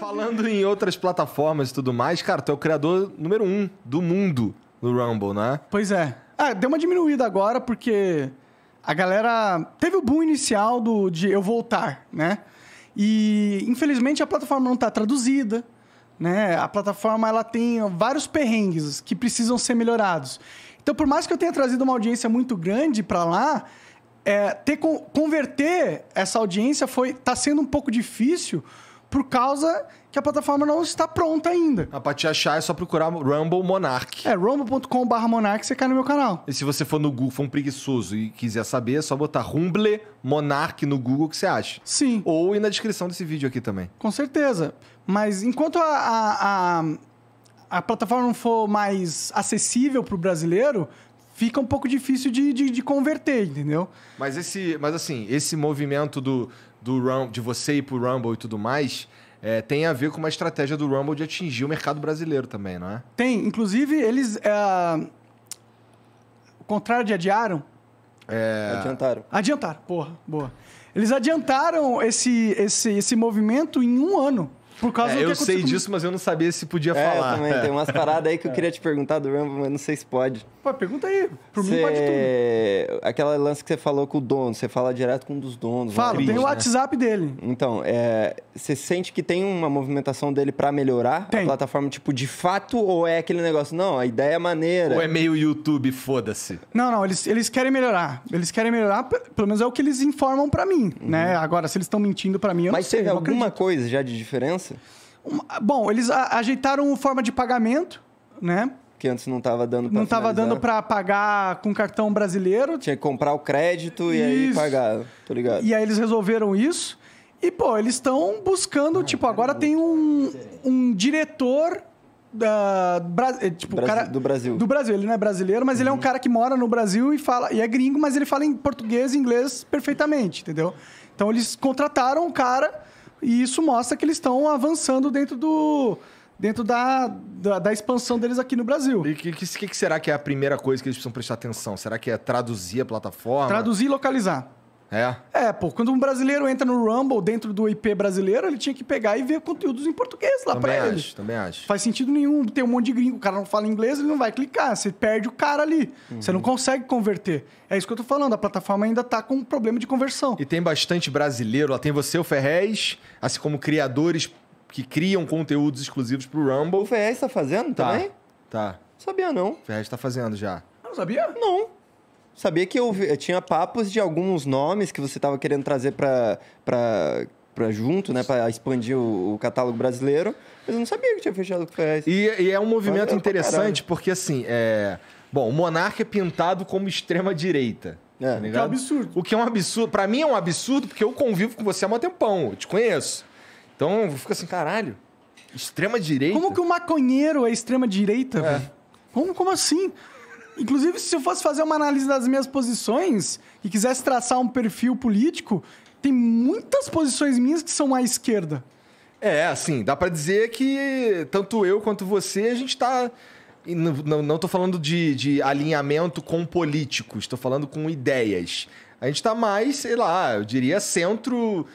Falando em outras plataformas e tudo mais, cara, tu é o criador número um do mundo do Rumble, né? Pois é. Ah, deu uma diminuída agora porque a galera teve o boom inicial do de eu voltar, né? E infelizmente a plataforma não está traduzida, né? A plataforma ela tem vários perrengues que precisam ser melhorados. Então, por mais que eu tenha trazido uma audiência muito grande para lá, é, ter converter essa audiência foi tá sendo um pouco difícil por causa que a plataforma não está pronta ainda. Ah, pra te achar é só procurar Rumble Monarch. É, rumble.com.br Monarch, você cai no meu canal. E se você for no Google, for um preguiçoso e quiser saber, é só botar Rumble Monarch no Google que você acha. Sim. Ou e na descrição desse vídeo aqui também. Com certeza. Mas enquanto a, a, a, a plataforma não for mais acessível para o brasileiro, fica um pouco difícil de, de, de, converter, entendeu? Mas esse, mas assim, esse movimento do do Rumble, de você ir pro Rumble e tudo mais, é, tem a ver com uma estratégia do Rumble de atingir o mercado brasileiro também, não é? Tem. Inclusive, eles. É... O contrário de adiaram. É... Adiantaram. Adiantaram, porra, boa. Eles adiantaram esse, esse, esse movimento em um ano. Por causa é, do que Eu sei disso, mas eu não sabia se podia é, falar. Eu também. Tem umas é. paradas aí que eu é. queria te perguntar do Rambo, mas não sei se pode. Pô, pergunta aí. Por cê... mim pode tudo. Aquela lance que você falou com o dono, você fala direto com um dos donos. Fala, tem o né? WhatsApp né? dele. Então, você é... sente que tem uma movimentação dele para melhorar tem. a plataforma, tipo, de fato, ou é aquele negócio? Não, a ideia é maneira. Ou é meio YouTube, foda-se. Não, não, eles, eles querem melhorar. Eles querem melhorar, pelo menos é o que eles informam para mim, né? uhum. né? Agora, se eles estão mentindo para mim, eu mas não sei. Mas teve alguma acredito. coisa já de diferença? bom, eles a, ajeitaram forma de pagamento, né? que antes não estava dando para Não estava dando para pagar com cartão brasileiro. Tinha que comprar o crédito e isso. aí pagar, tô ligado. E aí eles resolveram isso. E, pô, eles estão buscando, ah, tipo, é agora tem um, um diretor da, bra, eh, tipo, cara, do Brasil. Do Brasil, ele não é brasileiro, mas uhum. ele é um uhum. cara que mora no Brasil e fala e é gringo, mas ele fala em português e inglês perfeitamente, entendeu? Então eles contrataram um cara e isso mostra que eles estão avançando dentro do. Dentro da, da, da, expansão deles aqui no Brasil. E o que, que, que será que é a primeira coisa que eles precisam prestar atenção? Será que é traduzir a plataforma? Traduzir e localizar. É. É, pô, quando um brasileiro entra no Rumble dentro do IP brasileiro, ele tinha que pegar e ver conteúdos em português lá também pra acho, ele. Também acho. Faz sentido nenhum ter um monte de gringo, o cara não fala inglês, ele não vai clicar, você perde o cara ali. Uhum. Você não consegue converter. É isso que eu tô falando, a plataforma ainda tá com um problema de conversão. E tem bastante brasileiro, lá tem você, o Ferrez, assim como criadores que criam conteúdos exclusivos pro Rumble. O Ferrez tá fazendo tá. também? Tá. sabia não. O Ferrez tá fazendo já. Não sabia? Não. Sabia que eu, eu tinha papos de alguns nomes que você estava querendo trazer para para junto, né, para expandir o, o, catálogo brasileiro, mas eu não sabia que tinha fechado com o Ferrez. E, e, é um movimento interessante porque assim, é, bom, o Monarca é pintado como extrema direita. É, tá que é um absurdo. O que é um absurdo, para mim é um absurdo porque eu convivo com você há um tempão, eu te conheço. Então, eu fico assim, caralho, extrema direita. Como que o maconheiro é extrema direita, é. Como, como assim? Inclusive, se eu fosse fazer uma análise das minhas posições e quisesse traçar um perfil político, tem muitas posições minhas que são à esquerda. É, assim, dá para dizer que tanto eu quanto você, a gente tá. Não, estou falando de, de, alinhamento com políticos, estou falando com ideias. A gente está mais, sei lá, eu diria centro,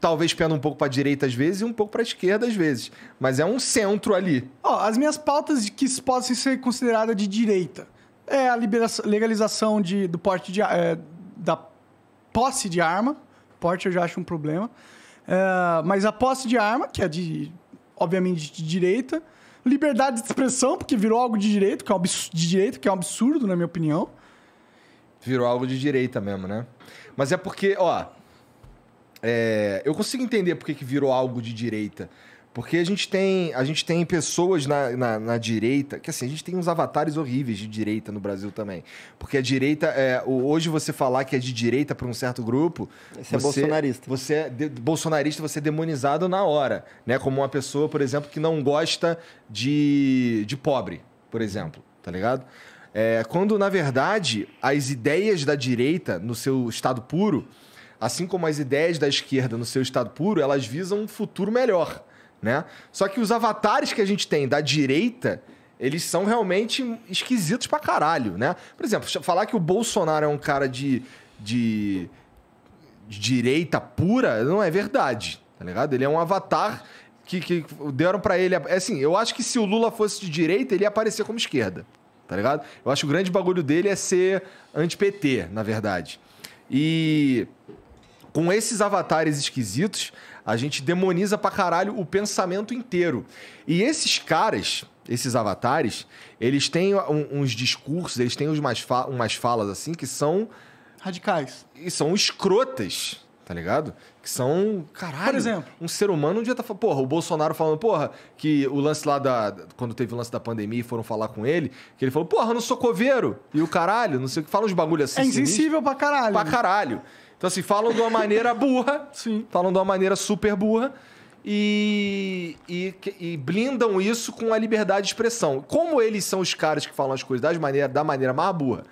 talvez pendo um pouco para direita às vezes e um pouco para esquerda às vezes. Mas é um centro ali. Ó, as minhas pautas de que possam ser considerada de direita é a legalização de, do porte de, é, da posse de arma. Porte eu já acho um problema. É, mas a posse de arma, que é de, obviamente, de direita. Liberdade de expressão, porque virou algo de direito, que é um absurdo, de direito, que é um absurdo, na minha opinião. Virou algo de direita mesmo, né? Mas é porque, ó. É, eu consigo entender porque que virou algo de direita. Porque a gente tem, a gente tem pessoas na, na, na, direita, que assim, a gente tem uns avatares horríveis de direita no Brasil também. Porque a direita, é, hoje você falar que é de direita para um certo grupo. Você, é você, é bolsonarista. Você é de, bolsonarista, você é demonizado na hora. Né? Como uma pessoa, por exemplo, que não gosta de, de pobre, por exemplo. Tá ligado? É, quando, na verdade, as ideias da direita, no seu estado puro, assim como as ideias da esquerda, no seu estado puro, elas visam um futuro melhor né? Só que os avatares que a gente tem da direita, eles são realmente esquisitos pra caralho, né? Por exemplo, falar que o Bolsonaro é um cara de, de, de direita pura não é verdade, tá ligado? Ele é um avatar que, que deram para ele. É assim, eu acho que se o Lula fosse de direita, ele ia aparecer como esquerda, tá ligado? Eu acho que o grande bagulho dele é ser anti-PT, na verdade. E com esses avatares esquisitos, a gente demoniza pra caralho o pensamento inteiro. E esses caras, esses avatares, eles têm uns discursos, eles têm umas, fa umas falas assim que são. Radicais. E são escrotas, tá ligado? Que são. Caralho. Por exemplo. Um ser humano um dia tá falando. Porra, o Bolsonaro falando, porra, que o lance lá da. Quando teve o lance da pandemia e foram falar com ele, que ele falou, porra, eu não sou coveiro. E o caralho, não sei o que. Fala uns bagulho assim. É insensível sinistro. pra caralho. Pra né? caralho. Então, assim, falam de uma maneira burra, Sim. falam de uma maneira super burra e, e, e, blindam isso com a liberdade de expressão. Como eles são os caras que falam as coisas das maneira, da maneira mais burra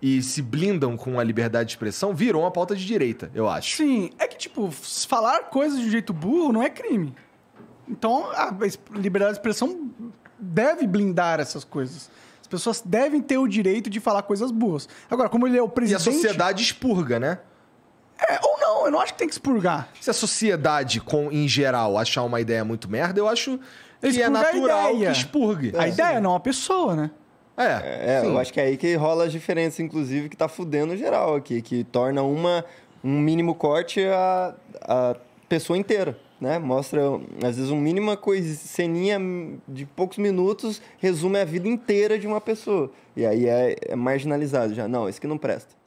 e se blindam com a liberdade de expressão, virou uma pauta de direita, eu acho. Sim, é que, tipo, falar coisas de um jeito burro não é crime. Então, a liberdade de expressão deve blindar essas coisas. As pessoas devem ter o direito de falar coisas boas. Agora, como ele é o presidente. E a sociedade expurga, né? É, ou não, eu não acho que tem que expurgar. Se a sociedade, com, em geral, achar uma ideia muito merda, eu acho que é natural que expurgue. a ideia não não, a pessoa, né? É, é eu acho que é aí que rola as diferenças, inclusive, que tá fudendo geral aqui, que torna uma, um mínimo corte a, a pessoa inteira. Né? Mostra, às vezes, uma mínima coisa, ceninha de poucos minutos resume a vida inteira de uma pessoa. E aí é, é marginalizado já. Não, esse que não presta.